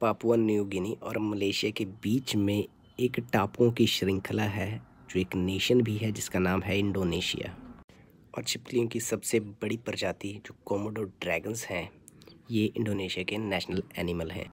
Papua New Guinea और Malaysia के बीच में एक टापुओं की श्रृंखला है जो एक नेशन भी है जिसका नाम है इंडोनेशिया और छिपकलियों की सबसे बड़ी प्रजाति जो कोमोडो ड्रैगन्स हैं ये इंडोनेशिया के नेशनल एनिमल हैं